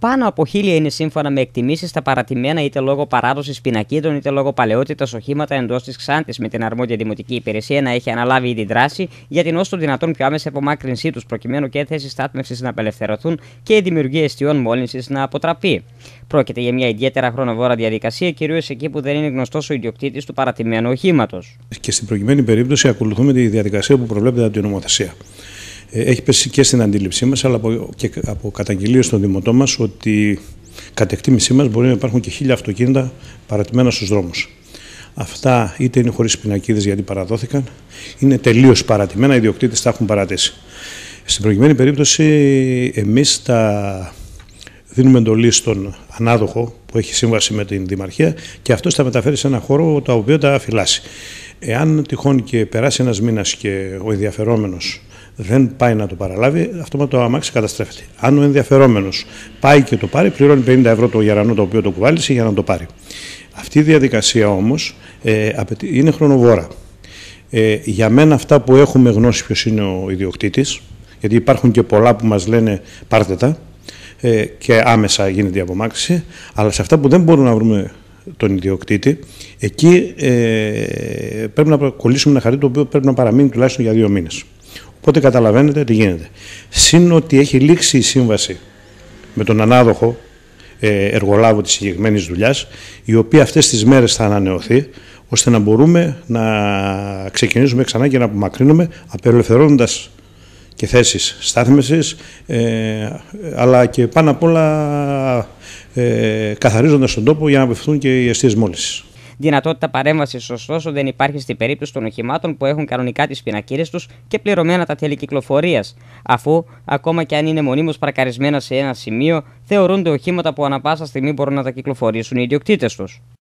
Πάνω από χίλια είναι σύμφωνα με εκτιμήσεις τα παρατημένα είτε λόγω παράδοσης πινακίδων είτε λόγω παλαιότητας οχήματα εντός της Ξάντης, με την αρμόδια δημοτική υπηρεσία να έχει αναλάβει ήδη δράση για την όσο δυνατόν πιο άμεση απομάκρυνσή τους, προκειμένου και θέσεις στάθμευσης να απελευθερωθούν και η δημιουργία αιστιών μόλυνσης να αποτραπεί. Πρόκειται για μια ιδιαίτερα χρονοβόρα διαδικασία, κυρίως εκεί που δεν είναι γνωστός ο ιδιοκτήτης του παρατημένου οχήματος. Και στην προκειμένη περίπτωση ακολουθούμε τη διαδικασία που προβλέπεται από την νομοθεσία. Ε, έχει πέσει και στην αντίληψή μας αλλά και από καταγγελίες των δημοτών μας ότι κατ' εκτίμησή μας μπορεί να υπάρχουν και χίλια αυτοκίνητα παρατημένα στους δρόμους. Αυτά είτε είναι χωρίς πινακίδες γιατί παραδόθηκαν, είναι τελείως παρατημένα, οι διοκτήτες τα έχουν παρατήσει. Στην προηγουμένη περίπτωση εμείς τα δίνουμε εντολή στον ανάδοχο που έχει σύμβαση με την Δημαρχία και αυτός τα μεταφέρει σε ένα χώρο το οποίο τα φυλάσσει. Εάν τυχόν και περάσει ένας μήνας και ο ενδιαφερόμενος δεν πάει να το παραλάβει, αυτό το αμάξι καταστρέφεται. Αν ο ενδιαφερόμενος πάει και το πάρει, πληρώνει 50 ευρώ το γερανό το οποίο το κουβάλησε για να το πάρει. Αυτή η διαδικασία όμως ε, είναι χρονοβόρα. Ε, για μένα, αυτά που έχουμε γνώση ποιος είναι ο ιδιοκτήτης, γιατί υπάρχουν και πολλά που μας λένε πάρτε τα ε, και άμεσα γίνεται η απομάκρυση, αλλά σε αυτά που δεν μπορούμε να βρούμε τον ιδιοκτήτη, εκεί ε, πρέπει να κολλήσουμε ένα χαρτί το οποίο πρέπει να παραμείνει τουλάχιστον για δύο μήνες. Οπότε καταλαβαίνετε τι γίνεται. Συν ότι έχει λήξει η σύμβαση με τον ανάδοχο ε, εργολάβο της συγκεκριμένης δουλειάς, η οποία αυτές τις μέρες θα ανανεωθεί, ώστε να μπορούμε να ξεκινήσουμε ξανά και να απομακρύνουμε, απελευθερώνοντας και θέσεις στάθμισης, ε, αλλά και πάνω απ' όλα ε, καθαρίζοντας τον τόπο για να απευθούν και οι αιστείες μόλισης. Δυνατότητα παρέμβασης, ωστόσο, δεν υπάρχει στην περίπτωση των οχημάτων που έχουν κανονικά τις πινακίδες τους και πληρωμένα τα τέλη κυκλοφορίας, αφού, ακόμα και αν είναι μονίμως παρακαρισμένα σε ένα σημείο, θεωρούνται οχήματα που ανα πάσα στιγμή μπορούν να τα κυκλοφορήσουν οι ιδιοκτήτες τους.